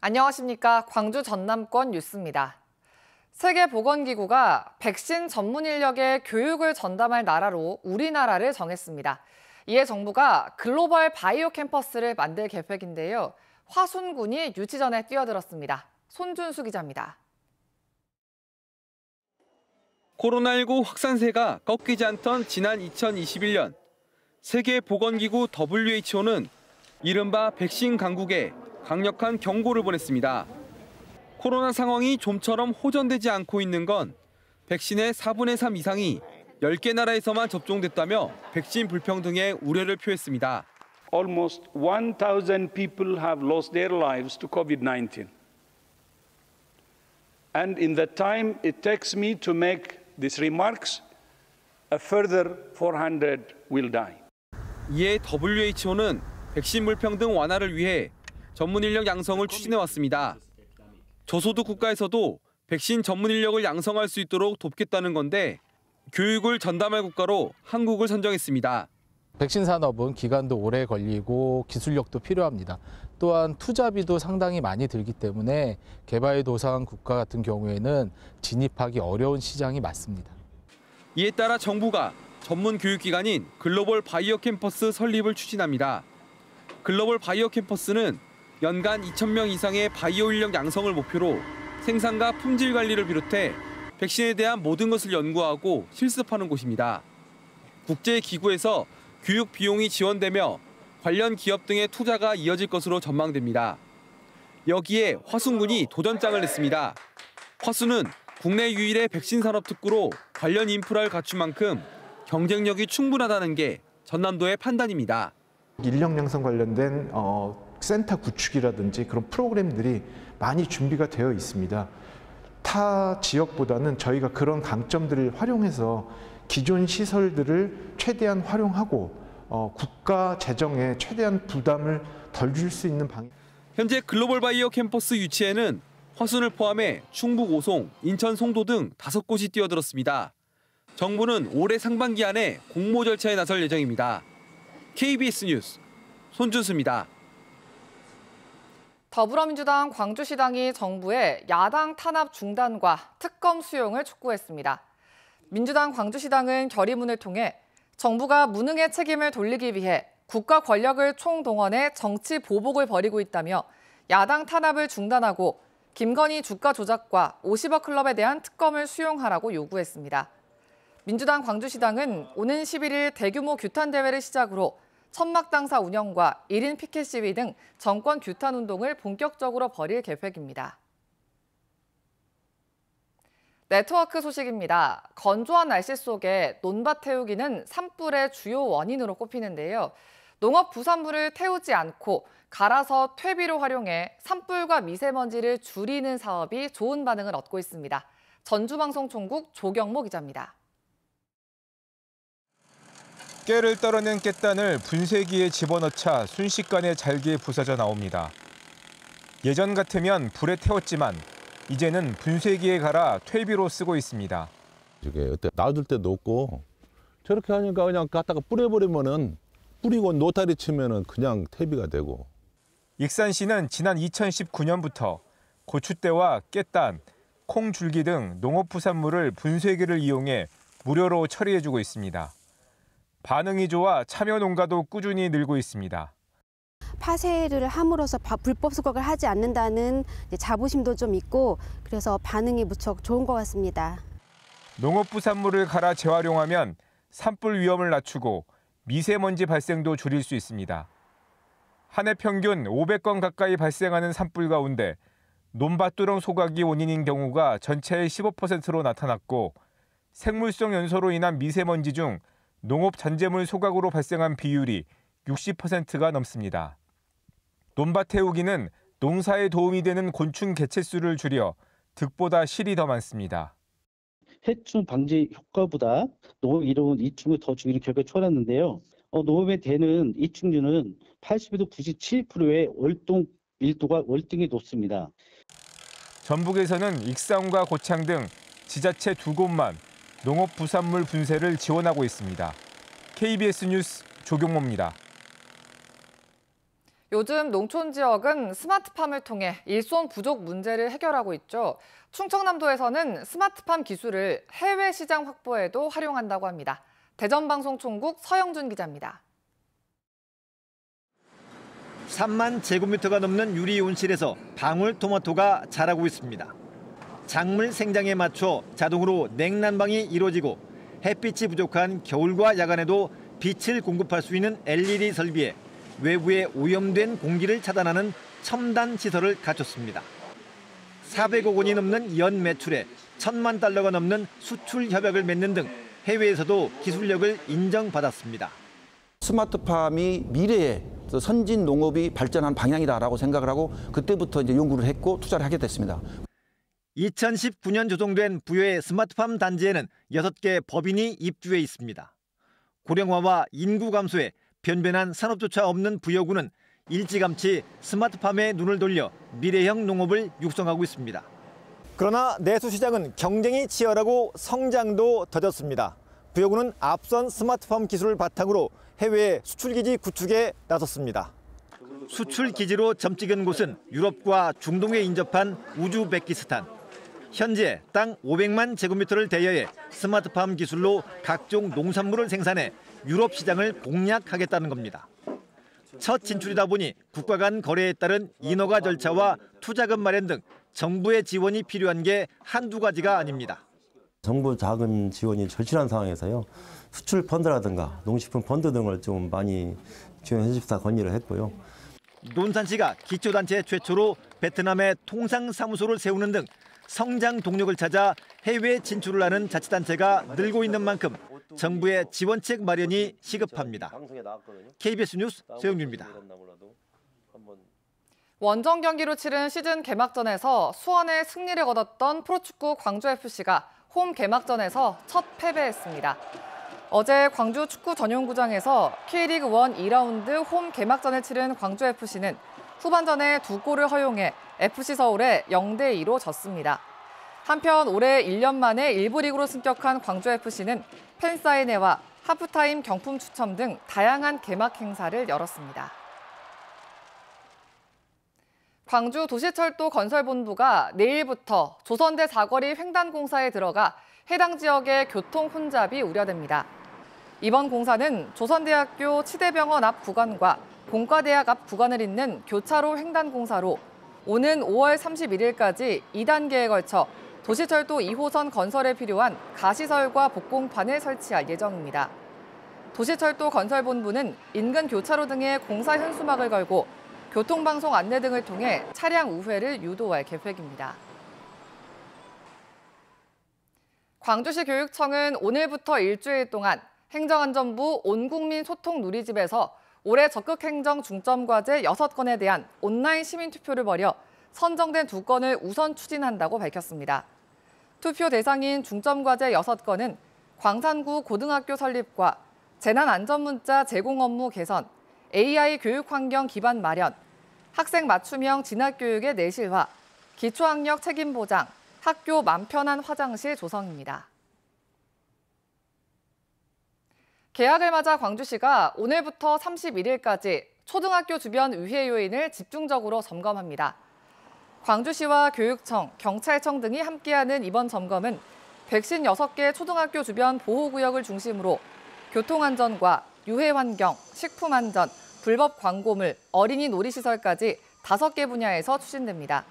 안녕하십니까. 광주 전남권 뉴스입니다. 세계보건기구가 백신 전문 인력의 교육을 전담할 나라로 우리나라를 정했습니다. 이에 정부가 글로벌 바이오 캠퍼스를 만들 계획인데요. 화순군이 유치전에 뛰어들었습니다. 손준수 기자입니다. 코로나19 확산세가 꺾이지 않던 지난 2021년 세계보건기구 WHO는 이른바 백신 강국에 강력한 경고를 보냈습니다. 코로나 상황이 좀처럼 호전되지 않고 있는 건 백신의 4분의 3 이상이 10개 나라에서만 접종됐다며 백신 불평등에 우려를 표했습니다. Almost 1,000 people have lost their lives to COVID-19. And in the time it takes me to make these remarks, a further 400 will die. 이에 WHO는 백신 불평등 완화를 위해 전문 인력 양성을 추진해 왔습니다. 저소득 국가에서도 백신 전문 인력을 양성할 수 있도록 돕겠다는 건데 교육을 전담할 국가로 한국을 선정했습니다. 백신 산업은 기간도 오래 걸리고 기술력도 필요합니다. 또한 투자비도 상당히 많이 들기 때문에 개발도상 국가 같은 경우에는 진입하기 어려운 시장이 맞습니다. 이에 따라 정부가 전문 교육기관인 글로벌 바이오 캠퍼스 설립을 추진합니다. 글로벌 바이오 캠퍼스는 연간 2천명 이상의 바이오 인력 양성을 목표로 생산과 품질 관리를 비롯해 백신에 대한 모든 것을 연구하고 실습하는 곳입니다. 국제기구에서 교육 비용이 지원되며 관련 기업 등의 투자가 이어질 것으로 전망됩니다. 여기에 화순군이 도전장을 냈습니다. 화순은 국내 유일의 백신 산업 특구로 관련 인프라를 갖춘 만큼 경쟁력이 충분하다는 게 전남도의 판단입니다. 인력 양성 관련된 어, 센터 구축이라든지 그런 프로그램들이 많이 준비가 되어 있습니다. 타 지역보다는 저희가 그런 강점들을 활용해서 기존 시설들을 최대한 활용하고 어, 국가 재정에 최대한 부담을 덜 줄 수 있는 방향. 현재 글로벌 바이오 캠퍼스 유치에는 화순을 포함해 충북 오송, 인천 송도 등 다섯 곳이 뛰어들었습니다. 정부는 올해 상반기 안에 공모 절차에 나설 예정입니다. KBS 뉴스 손준수입니다. 더불어민주당 광주시당이 정부에 야당 탄압 중단과 특검 수용을 촉구했습니다. 민주당 광주시당은 결의문을 통해 정부가 무능의 책임을 돌리기 위해 국가 권력을 총동원해 정치 보복을 벌이고 있다며 야당 탄압을 중단하고 김건희 주가 조작과 50억 클럽에 대한 특검을 수용하라고 요구했습니다. 민주당 광주시당은 오는 11일 대규모 규탄 대회를 시작으로 천막당사 운영과 1인 피켓 시위 등 정권 규탄 운동을 본격적으로 벌일 계획입니다. 네트워크 소식입니다. 건조한 날씨 속에 논밭 태우기는 산불의 주요 원인으로 꼽히는데요. 농업 부산물을 태우지 않고 갈아서 퇴비로 활용해 산불과 미세먼지를 줄이는 사업이 좋은 반응을 얻고 있습니다. 전주방송총국 조경모 기자입니다. 깨를 떨어낸 깻단을 분쇄기에 집어넣자 순식간에 잘게 부서져 나옵니다. 예전 같으면 불에 태웠지만 이제는 분쇄기에 갈아 퇴비로 쓰고 있습니다. 이게 어때 놔둘 때도 고 저렇게 하니까 그냥 갖다가 뿌려버리면은 뿌리고 노타리 치면은 그냥 퇴비가 되고. 익산 시는 지난 2019년부터 고추대와 깻단, 콩 줄기 등 농업부산물을 분쇄기를 이용해 무료로 처리해주고 있습니다. 반응이 좋아 참여 농가도 꾸준히 늘고 있습니다. 파쇄를 함으로써 불법 수확을 하지 않는다는 자부심도 좀 있고 그래서 반응이 무척 좋은 것 같습니다. 농업부 산물을 갈아 재활용하면 산불 위험을 낮추고 미세먼지 발생도 줄일 수 있습니다. 한 해 평균 500건 가까이 발생하는 산불 가운데 논밭두렁 소각이 원인인 경우가 전체의 15%로 나타났고 생물성 연소로 인한 미세먼지 중 농업 잔재물 소각으로 발생한 비율이 60%가 넘습니다. 논밭 태우기는 농사에 도움이 되는 곤충 개체수를 줄여 득보다 실이 더 많습니다. 해충 방지 효과보다 농업 이로운 이충을 더 줄이는 결과에 초월는데요 어, 농업에 되는 이충류는 80에서 97%의 월동 밀도가 월등히 높습니다. 전북에서는 익산과 고창 등 지자체 두 곳만 농업부산물 분쇄를 지원하고 있습니다. KBS 뉴스 조경모입니다. 요즘 농촌 지역은 스마트팜을 통해 일손 부족 문제를 해결하고 있죠. 충청남도에서는 스마트팜 기술을 해외 시장 확보에도 활용한다고 합니다. 대전방송총국 서영준 기자입니다. 3만 제곱미터가 넘는 유리 온실에서 방울토마토가 자라고 있습니다. 작물 생장에 맞춰 자동으로 냉난방이 이루어지고 햇빛이 부족한 겨울과 야간에도 빛을 공급할 수 있는 LED 설비에 외부의 오염된 공기를 차단하는 첨단 시설을 갖췄습니다. 400억 원이 넘는 연 매출에 천만 달러가 넘는 수출 협약을 맺는 등 해외에서도 기술력을 인정받았습니다. 스마트팜이 미래의 선진 농업이 발전한 방향이다라고 생각을 하고 그때부터 이제 연구를 했고 투자를 하게 됐습니다. 2019년 조성된 부여의 스마트팜 단지에는 6개 법인이 입주해 있습니다. 고령화와 인구 감소에 변변한 산업조차 없는 부여구는 일찌감치 스마트팜에 눈을 돌려 미래형 농업을 육성하고 있습니다. 그러나 내수시장은 경쟁이 치열하고 성장도 더졌습니다 부여구는 앞선 스마트팜 기술을 바탕으로 해외 수출기지 구축에 나섰습니다. 수출기지로 점찍은 곳은 유럽과 중동에 인접한 우주베키스탄 현재 땅 500만 제곱미터를 대여해 스마트팜 기술로 각종 농산물을 생산해 유럽 시장을 공략하겠다는 겁니다. 첫 진출이다 보니 국가 간 거래에 따른 인허가 절차와 투자금 마련 등 정부의 지원이 필요한 게 한두 가지가 아닙니다. 정부 자금 지원이 절실한 상황에서요. 수출 펀드라든가 농식품 펀드 등을 좀 많이 지원해 주십사 건의를 했고요. 논산시가 기초단체 최초로 베트남에 통상사무소를 세우는 등 성장 동력을 찾아 해외 진출을 하는 자치단체가 늘고 있는 만큼 정부의 지원책 마련이 시급합니다. KBS 뉴스 최영주입니다. 원정 경기로 치른 시즌 개막전에서 수원의 승리를 거뒀던 프로축구 광주FC가 홈 개막전에서 첫 패배했습니다. 어제 광주 축구 전용구장에서 K리그 1 2라운드 홈 개막전을 치른 광주FC는 후반전에 두 골을 허용해 FC 서울에 0대 2로 졌습니다. 한편 올해 1년 만에 1부 리그로 승격한 광주 FC는 팬사인회와 하프타임 경품 추첨 등 다양한 개막 행사를 열었습니다. 광주 도시철도 건설본부가 내일부터 조선대 사거리 횡단 공사에 들어가 해당 지역의 교통 혼잡이 우려됩니다. 이번 공사는 조선대학교 치대병원 앞 구간과 공과대학 앞 구간을 잇는 교차로 횡단 공사로 오는 5월 31일까지 2단계에 걸쳐 도시철도 2호선 건설에 필요한 가시설과 복공판을 설치할 예정입니다. 도시철도 건설본부는 인근 교차로 등의 공사 현수막을 걸고 교통방송 안내 등을 통해 차량 우회를 유도할 계획입니다. 광주시 교육청은 오늘부터 일주일 동안 행정안전부 온국민 소통 누리집에서 올해 적극행정 중점과제 6건에 대한 온라인 시민투표를 벌여 선정된 2건을 우선 추진한다고 밝혔습니다. 투표 대상인 중점과제 6건은 광산구 고등학교 설립과 재난안전문자 제공 업무 개선, AI 교육 환경 기반 마련, 학생 맞춤형 진학교육의 내실화, 기초학력 책임 보장, 학교 맘 편한 화장실 조성입니다. 개학을 맞아 광주시가 오늘부터 31일까지 초등학교 주변 위해 요인을 집중적으로 점검합니다. 광주시와 교육청, 경찰청 등이 함께하는 이번 점검은 백신 6개 초등학교 주변 보호구역을 중심으로 교통안전과 유해환경, 식품안전, 불법 광고물, 어린이 놀이시설까지 5개 분야에서 추진됩니다.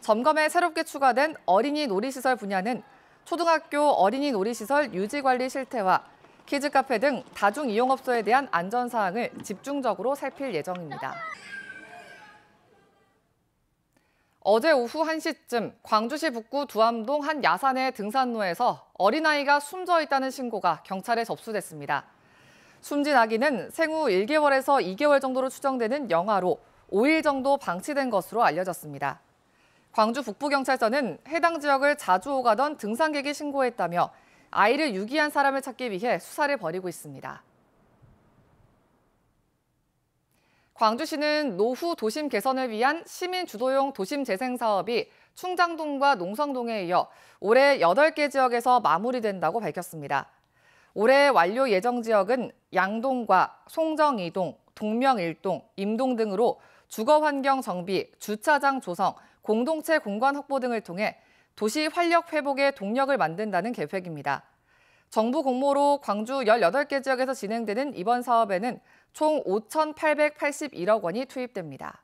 점검에 새롭게 추가된 어린이 놀이시설 분야는 초등학교 어린이 놀이시설 유지관리 실태와 키즈 카페 등 다중 이용업소에 대한 안전 사항을 집중적으로 살필 예정입니다. 어제 오후 1시쯤 광주시 북구 두암동 한 야산의 등산로에서 어린아이가 숨져 있다는 신고가 경찰에 접수됐습니다. 숨진 아기는 생후 1개월에서 2개월 정도로 추정되는 영아로 5일 정도 방치된 것으로 알려졌습니다. 광주 북부경찰서는 해당 지역을 자주 오가던 등산객이 신고했다며 아이를 유기한 사람을 찾기 위해 수사를 벌이고 있습니다. 광주시는 노후 도심 개선을 위한 시민 주도용 도심 재생 사업이 충장동과 농성동에 이어 올해 8개 지역에서 마무리된다고 밝혔습니다. 올해 완료 예정 지역은 양동과 송정 2동, 동명 1동, 임동 등으로 주거 환경 정비, 주차장 조성, 공동체 공간 확보 등을 통해 도시 활력 회복의 동력을 만든다는 계획입니다. 정부 공모로 광주 18개 지역에서 진행되는 이번 사업에는 총 5,881억 원이 투입됩니다.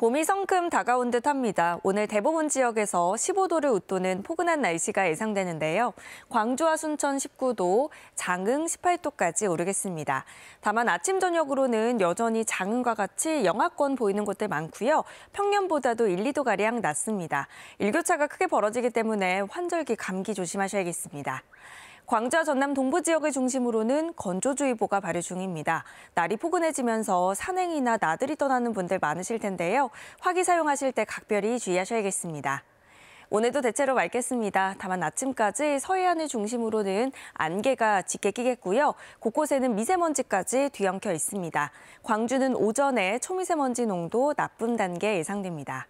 봄이 성큼 다가온 듯 합니다. 오늘 대부분 지역에서 15도를 웃도는 포근한 날씨가 예상되는데요. 광주와 순천 19도, 장흥 18도까지 오르겠습니다. 다만 아침 저녁으로는 여전히 장흥과 같이 영하권 보이는 곳들 많고요. 평년보다도 1, 2도가량 낮습니다. 일교차가 크게 벌어지기 때문에 환절기 감기 조심하셔야겠습니다. 광주 전남 동부 지역을 중심으로는 건조주의보가 발효 중입니다. 날이 포근해지면서 산행이나 나들이 떠나는 분들 많으실 텐데요. 화기 사용하실 때 각별히 주의하셔야겠습니다. 오늘도 대체로 맑겠습니다. 다만 아침까지 서해안을 중심으로는 안개가 짙게 끼겠고요. 곳곳에는 미세먼지까지 뒤엉켜 있습니다. 광주는 오전에 초미세먼지 농도 나쁨 단계 예상됩니다.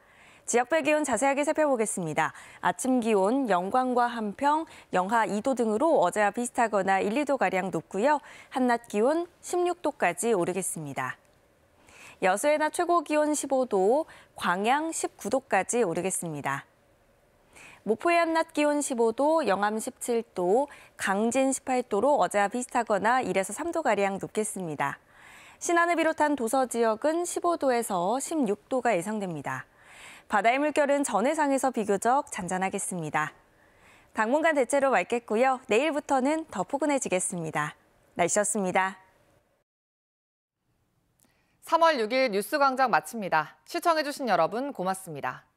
지역별 기온 자세하게 살펴보겠습니다. 아침 기온 영광과 함평, 영하 2도 등으로 어제와 비슷하거나 1, 2도가량 높고요. 한낮 기온 16도까지 오르겠습니다. 여수의 낮 최고 기온 15도, 광양 19도까지 오르겠습니다. 목포의 한낮 기온 15도, 영암 17도, 강진 18도로 어제와 비슷하거나 1에서 3도가량 높겠습니다. 신안을 비롯한 도서 지역은 15도에서 16도가 예상됩니다. 바다의 물결은 전해상에서 비교적 잔잔하겠습니다. 당분간 대체로 맑겠고요. 내일부터는 더 포근해지겠습니다. 날씨였습니다. 3월 6일 뉴스광장 마칩니다. 시청해주신 여러분 고맙습니다.